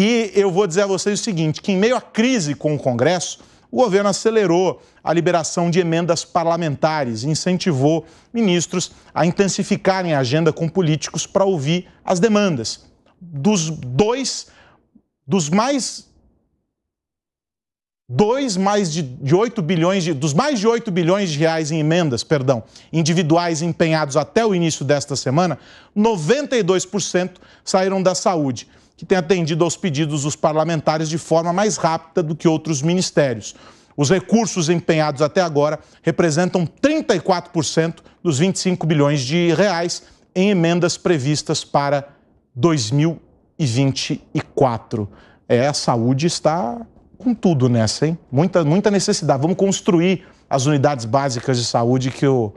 E eu vou dizer a vocês o seguinte: que em meio à crise com o Congresso, o governo acelerou a liberação de emendas parlamentares e incentivou ministros a intensificarem a agenda com políticos para ouvir as demandas. Dos dois, dos mais. Dois mais de, de 8 bilhões de, dos mais de 8 bilhões de reais em emendas, perdão, individuais empenhados até o início desta semana, 92% saíram da saúde que tem atendido aos pedidos dos parlamentares de forma mais rápida do que outros ministérios. Os recursos empenhados até agora representam 34% dos 25 bilhões de reais em emendas previstas para 2024. É, a saúde está com tudo nessa, hein? Muita, muita necessidade. Vamos construir as unidades básicas de saúde que o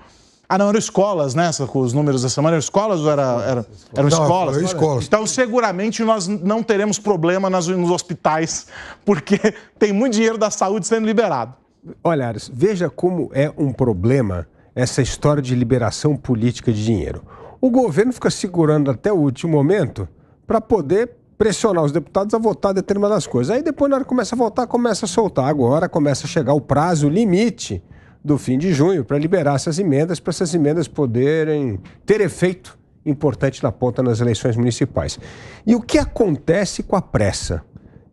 ah, não, eram escolas, né? com Os números da semana eram escolas ou era, era, eram não, escolas? escolas? Então, seguramente, nós não teremos problema nas, nos hospitais, porque tem muito dinheiro da saúde sendo liberado. Olha, Ares, veja como é um problema essa história de liberação política de dinheiro. O governo fica segurando até o último momento para poder pressionar os deputados a votar determinadas coisas. Aí depois, na hora que começa a votar, começa a soltar. Agora começa a chegar o prazo limite do fim de junho para liberar essas emendas, para essas emendas poderem ter efeito importante na ponta nas eleições municipais. E o que acontece com a pressa?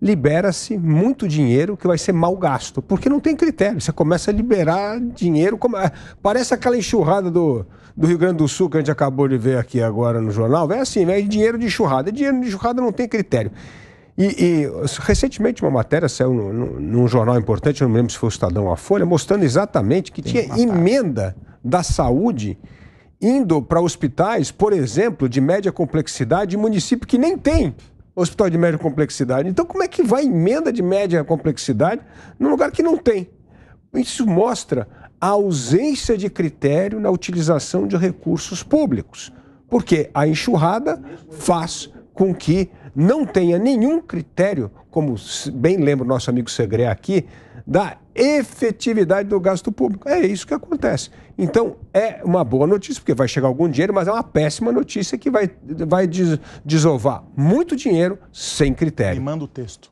Libera-se muito dinheiro que vai ser mal gasto, porque não tem critério. Você começa a liberar dinheiro, como... É, parece aquela enxurrada do, do Rio Grande do Sul que a gente acabou de ver aqui agora no jornal. É assim, é dinheiro de enxurrada. Dinheiro de enxurrada não tem critério. E, e, recentemente uma matéria saiu no, no, num jornal importante, não me lembro se foi o Estadão ou a Folha, mostrando exatamente que Tem tinha emenda da saúde indo para hospitais, por exemplo, de média complexidade, em município que nem tem hospital de média complexidade. Então, como é que vai emenda de média complexidade num lugar que não tem? Isso mostra a ausência de critério na utilização de recursos públicos, porque a enxurrada faz com que não tenha nenhum critério, como bem lembra o nosso amigo Segre aqui, da efetividade do gasto público. É isso que acontece. Então, é uma boa notícia, porque vai chegar algum dinheiro, mas é uma péssima notícia que vai, vai des desovar muito dinheiro sem critério. Me manda o texto.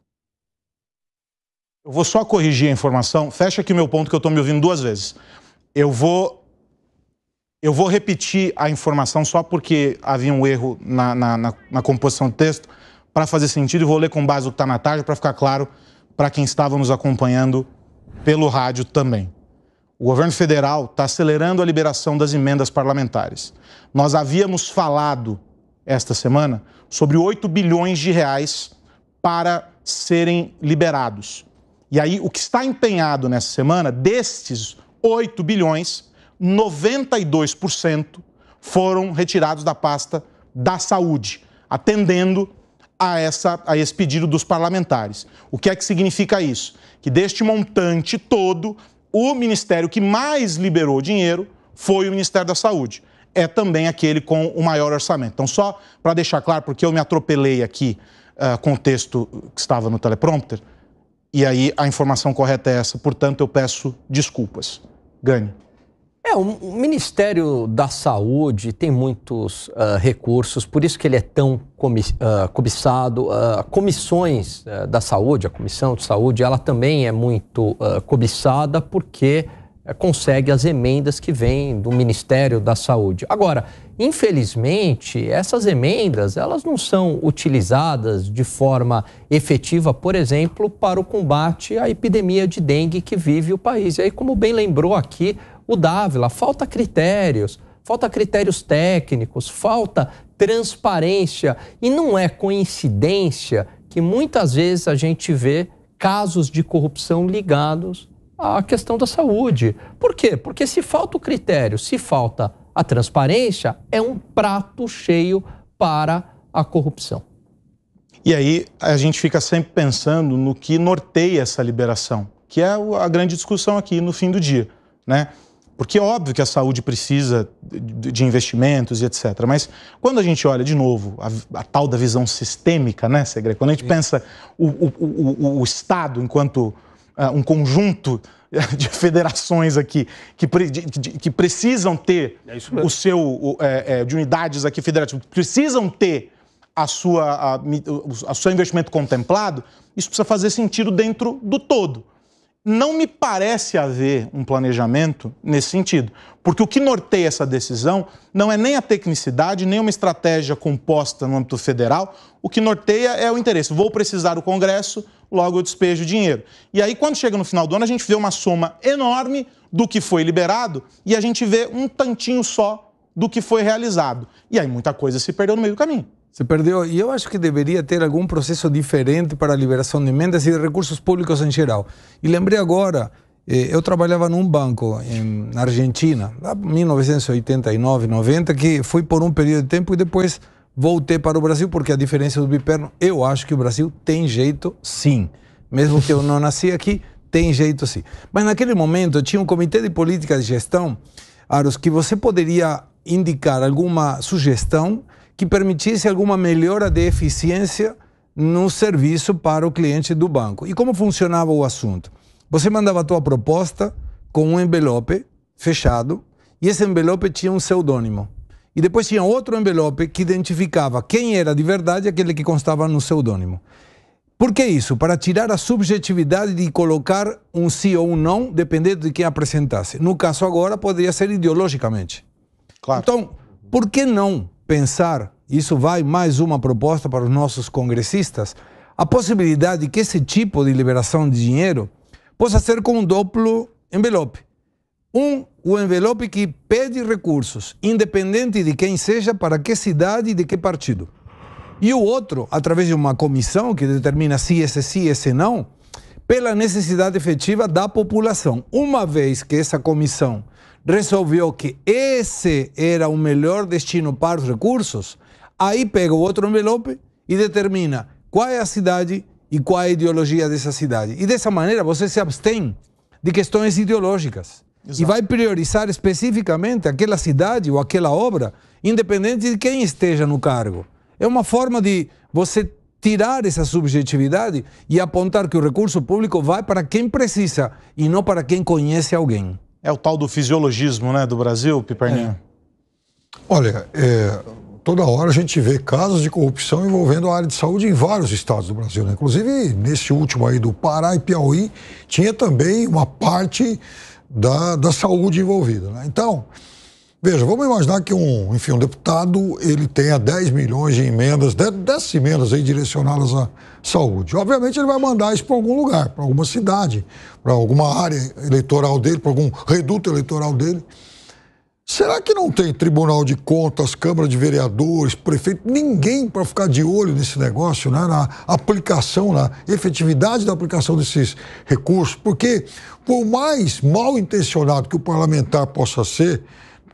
Eu vou só corrigir a informação. Fecha aqui meu ponto, que eu estou me ouvindo duas vezes. Eu vou eu vou repetir a informação só porque havia um erro na, na, na, na composição do texto para fazer sentido e vou ler com base o que está na tarde para ficar claro para quem estava nos acompanhando pelo rádio também. O governo federal está acelerando a liberação das emendas parlamentares. Nós havíamos falado esta semana sobre 8 bilhões de reais para serem liberados. E aí, o que está empenhado nessa semana, destes 8 bilhões, 92% foram retirados da pasta da saúde, atendendo a, essa, a esse pedido dos parlamentares. O que é que significa isso? Que deste montante todo, o ministério que mais liberou dinheiro foi o Ministério da Saúde. É também aquele com o maior orçamento. Então, só para deixar claro, porque eu me atropelei aqui uh, com o texto que estava no teleprompter, e aí a informação correta é essa, portanto, eu peço desculpas. Gane. É, o Ministério da Saúde tem muitos uh, recursos, por isso que ele é tão uh, cobiçado. Uh, comissões eh, da saúde, a Comissão de Saúde, ela também é muito cobiçada porque é, consegue as emendas que vêm do Ministério da Saúde. Agora, infelizmente, essas emendas elas não são utilizadas de forma efetiva, por exemplo, para o combate à epidemia de dengue que vive o país. E aí, como bem lembrou aqui o Dávila, falta critérios, falta critérios técnicos, falta transparência e não é coincidência que muitas vezes a gente vê casos de corrupção ligados a questão da saúde. Por quê? Porque se falta o critério, se falta a transparência, é um prato cheio para a corrupção. E aí a gente fica sempre pensando no que norteia essa liberação, que é a grande discussão aqui no fim do dia, né? Porque é óbvio que a saúde precisa de investimentos e etc. Mas quando a gente olha, de novo, a, a tal da visão sistêmica, né, Segre? Quando a gente Sim. pensa o, o, o, o Estado enquanto ah, um conjunto de federações aqui que, pre, de, de, que precisam ter é o seu o, é, é, de unidades aqui federativas precisam ter a sua a, a, o seu investimento contemplado isso precisa fazer sentido dentro do todo não me parece haver um planejamento nesse sentido, porque o que norteia essa decisão não é nem a tecnicidade, nem uma estratégia composta no âmbito federal, o que norteia é o interesse. Vou precisar do Congresso, logo eu despejo dinheiro. E aí, quando chega no final do ano, a gente vê uma soma enorme do que foi liberado e a gente vê um tantinho só do que foi realizado. E aí, muita coisa se perdeu no meio do caminho. Se perdeu. E eu acho que deveria ter algum processo diferente para a liberação de emendas e de recursos públicos em geral. E lembrei agora, eh, eu trabalhava num banco na Argentina, lá 1989, 90, que fui por um período de tempo e depois voltei para o Brasil, porque a diferença do biperno, eu acho que o Brasil tem jeito sim. Mesmo que eu não nasci aqui, tem jeito sim. Mas naquele momento tinha um comitê de política de gestão, Aros, que você poderia indicar alguma sugestão que permitisse alguma melhora de eficiência no serviço para o cliente do banco. E como funcionava o assunto? Você mandava a tua proposta com um envelope fechado e esse envelope tinha um pseudônimo. E depois tinha outro envelope que identificava quem era de verdade aquele que constava no pseudônimo. Por que isso? Para tirar a subjetividade de colocar um sim ou um não, dependendo de quem apresentasse. No caso agora, poderia ser ideologicamente. Claro. Então, por que não? pensar, isso vai mais uma proposta para os nossos congressistas, a possibilidade de que esse tipo de liberação de dinheiro possa ser com um duplo envelope. Um, o envelope que pede recursos, independente de quem seja, para que cidade e de que partido. E o outro, através de uma comissão que determina se esse sim, esse não, pela necessidade efetiva da população. Uma vez que essa comissão resolveu que esse era o melhor destino para os recursos, aí pega o outro envelope e determina qual é a cidade e qual é a ideologia dessa cidade. E dessa maneira você se abstém de questões ideológicas Exato. e vai priorizar especificamente aquela cidade ou aquela obra, independente de quem esteja no cargo. É uma forma de você tirar essa subjetividade e apontar que o recurso público vai para quem precisa e não para quem conhece alguém. É o tal do fisiologismo né, do Brasil, Piperninha? É. Olha, é, toda hora a gente vê casos de corrupção envolvendo a área de saúde em vários estados do Brasil. Né? Inclusive, nesse último aí do Pará e Piauí, tinha também uma parte da, da saúde envolvida. Né? Então, Veja, vamos imaginar que um, enfim, um deputado ele tenha 10 milhões de emendas, 10, emendas aí direcionadas à saúde. Obviamente ele vai mandar isso para algum lugar, para alguma cidade, para alguma área eleitoral dele, para algum reduto eleitoral dele. Será que não tem Tribunal de Contas, Câmara de Vereadores, prefeito, ninguém para ficar de olho nesse negócio, né? na aplicação, na efetividade da aplicação desses recursos? Porque, por mais mal intencionado que o parlamentar possa ser,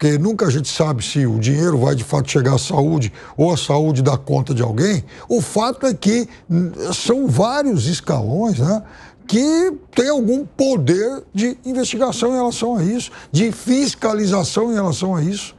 porque nunca a gente sabe se o dinheiro vai de fato chegar à saúde ou a saúde dá conta de alguém. O fato é que hum, são vários escalões, né? que tem algum poder de investigação em relação a isso, de fiscalização em relação a isso.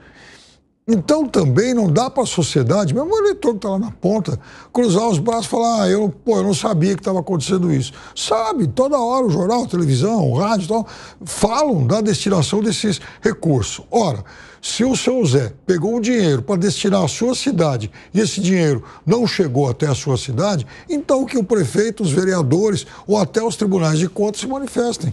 Então também não dá para a sociedade, mesmo o eleitor que está lá na ponta, cruzar os braços e falar: ah, eu, pô, eu não sabia que estava acontecendo isso. Sabe, toda hora o jornal, a televisão, o rádio tal, falam da destinação desses recursos. Ora, se o seu Zé pegou o dinheiro para destinar à sua cidade e esse dinheiro não chegou até a sua cidade, então que o prefeito, os vereadores ou até os tribunais de contas se manifestem.